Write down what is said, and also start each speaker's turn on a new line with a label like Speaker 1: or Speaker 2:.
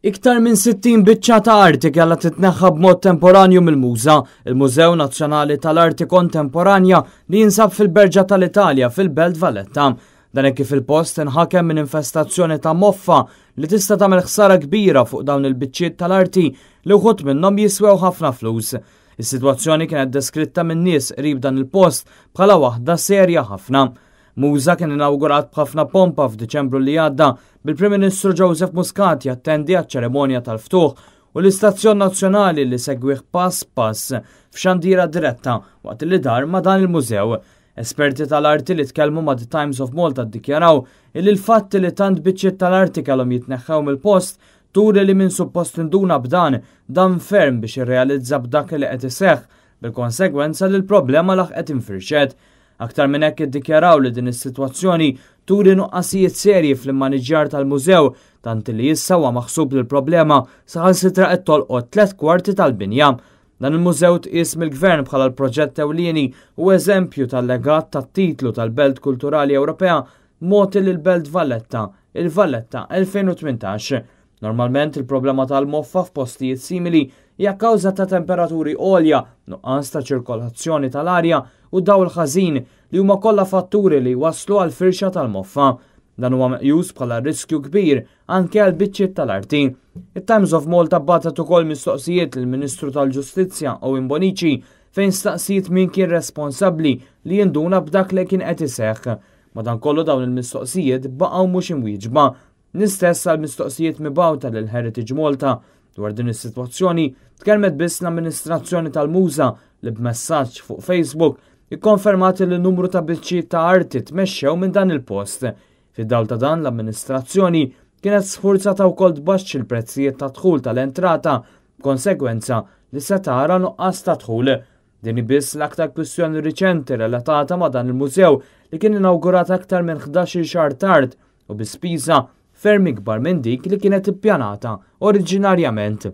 Speaker 1: Iktar minn 60 biċċa ta' arti kellha titneħħa b'mod temporanju mill-Muża, il-Mużew Nazzjonali tal-Arti Kontemporanja li jinsab fil-Berġa tal-Italja fil-Belt Valletta. Dan kif il-post inħakem minn infestazzjoni ta' moffa li tista' tagħmel ħsara kbira fuq dawn il-biċċiet tal-arti li wħud minnhom jiswew ħafna flus. Is-sitwazzjoni kienet deskritta minn nies qrib dan il-post bħala waħda serja ħafna. Muża kien inawgurat b'ħafna pompa f'Diċembru li għadda bil-Prim Ministru Joseph Muscat jattendi għat-ċeremonja tal-ftuħ u l-istazzjon nazzjonali li segwih pass pass f'xandira diretta waqt li dar ma dan il-mużew. Esperti tal-arti li tkellmu ma' The Times of Malta ddikjaraw illi l fatti li tant biċċiet tal-arti kellhom jitneħħew mill-post turi li minn suppost induna b'dan dan ferm biex irrealizza b'dak li qed iseħħ bil-konsegwenza li l-problema laħqet infirxet Aktar minn hekk iddikjaraw li din is-sitwazzjoni turi nuqqasijiet serji fl-immaniġjar tal-mużew tant li jissawa maħsub li l-problema saħal sitra qed tolqot tlet kwarti tal-binja. Dan il-mużew tqis mill-gvern bħala l-proġett ewlieni u eżempju tal-legat tat-titlu tal-Belt Kulturali Ewropea moti lil belt Valletta, il-Valletta 2018. Normalment il-problema tal-moffa f'postijiet simili hija kawża ta' temperaturi għolja, nuqqas ta' ċirkolazzjoni tal-arja u daw il-ħażin li huma kollha fatturi li waslu għal firxa tal-moffa. Dan huwa meqjus bħala riskju kbir anke għal biċċiet tal-arti. It-Times of Malta batat ukoll mistoqsijiet lill-Ministru tal-Ġustizzja u Imbonici fejn staqsijiet min kien responsabbli li jinduna b'dak li kien qed iseħħ. Madankollu dawn il-mistoqsijiet baqgħu mhux imwieġba. Nistess għal mistoqsijiet mibawta lill Heritage Malta Dwar din is-sitwazzjoni tkellmet biss l-amministrazzjoni tal-Muża li b'messaġġ fuq Facebook ikkonfermat li numru ta' biċċiet ta' arti tmexxew minn dan il-post. Fid-dawl ta' dan l-amministrazzjoni kienet sfurzata wkoll tbaxx il-prezzijiet ta' dħul tal-entrata b'konsegwenza li se tara nuqqas ta' dħul. Din biss l-aktar kwistjoni riċenti relatata ma' dan il-mużew li kien inawgurat aktar minn 11 xahar tard u bi spiża ferm ikbar minn dik li kienet ippjanata oriġinarjament.